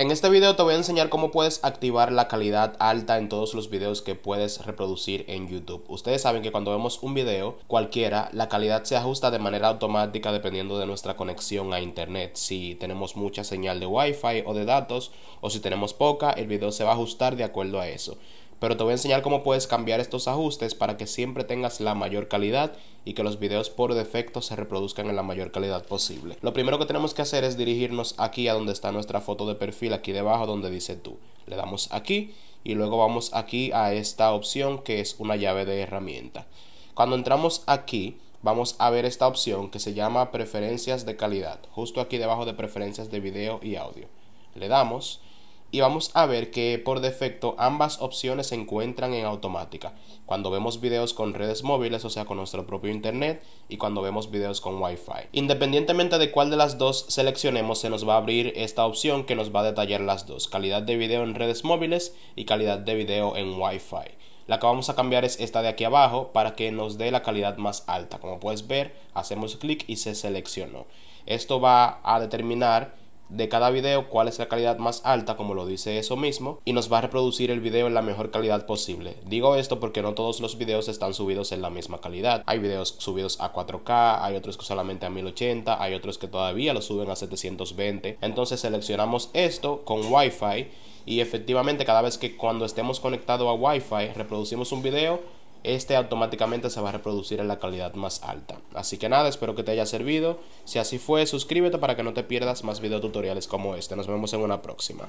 En este video te voy a enseñar cómo puedes activar la calidad alta en todos los videos que puedes reproducir en YouTube. Ustedes saben que cuando vemos un video cualquiera, la calidad se ajusta de manera automática dependiendo de nuestra conexión a internet. Si tenemos mucha señal de Wi-Fi o de datos o si tenemos poca, el video se va a ajustar de acuerdo a eso pero te voy a enseñar cómo puedes cambiar estos ajustes para que siempre tengas la mayor calidad y que los videos por defecto se reproduzcan en la mayor calidad posible. Lo primero que tenemos que hacer es dirigirnos aquí a donde está nuestra foto de perfil, aquí debajo donde dice tú. Le damos aquí y luego vamos aquí a esta opción que es una llave de herramienta. Cuando entramos aquí vamos a ver esta opción que se llama preferencias de calidad, justo aquí debajo de preferencias de video y audio. Le damos y vamos a ver que por defecto ambas opciones se encuentran en automática. Cuando vemos videos con redes móviles, o sea con nuestro propio internet, y cuando vemos videos con Wi-Fi. Independientemente de cuál de las dos seleccionemos, se nos va a abrir esta opción que nos va a detallar las dos. Calidad de video en redes móviles y calidad de video en Wi-Fi. La que vamos a cambiar es esta de aquí abajo para que nos dé la calidad más alta. Como puedes ver, hacemos clic y se seleccionó. Esto va a determinar de cada video cuál es la calidad más alta, como lo dice eso mismo, y nos va a reproducir el video en la mejor calidad posible. Digo esto porque no todos los videos están subidos en la misma calidad. Hay videos subidos a 4K, hay otros que solamente a 1080, hay otros que todavía lo suben a 720. Entonces seleccionamos esto con Wi-Fi y efectivamente cada vez que cuando estemos conectados a Wi-Fi reproducimos un video este automáticamente se va a reproducir en la calidad más alta. Así que nada, espero que te haya servido. Si así fue, suscríbete para que no te pierdas más videotutoriales como este. Nos vemos en una próxima.